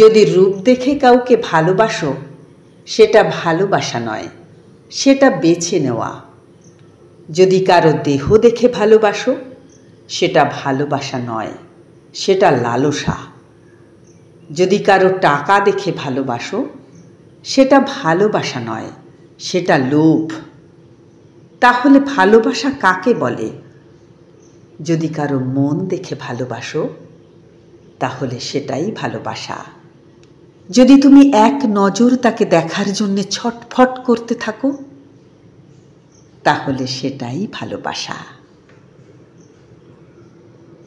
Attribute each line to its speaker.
Speaker 1: যদি রূপ দেখে কাউকে ভালোবাসো সেটা ভালোবাসা নয় সেটা বেছে নেওয়া যদি কারো দেহ দেখে ভালোবাসো সেটা ভালোবাসা নয় সেটা লালসা যদি কারো টাকা দেখে ভালোবাসো সেটা ভালোবাসা নয় সেটা লোভ তাহলে ভালোবাসা কাকে বলে যদি কারো মন দেখে ভালোবাসো তাহলে সেটাই ভালোবাসা যদি তুমি এক নজর তাকে দেখার জন্যে ছটফট করতে থাকো তাহলে সেটাই ভালোবাসা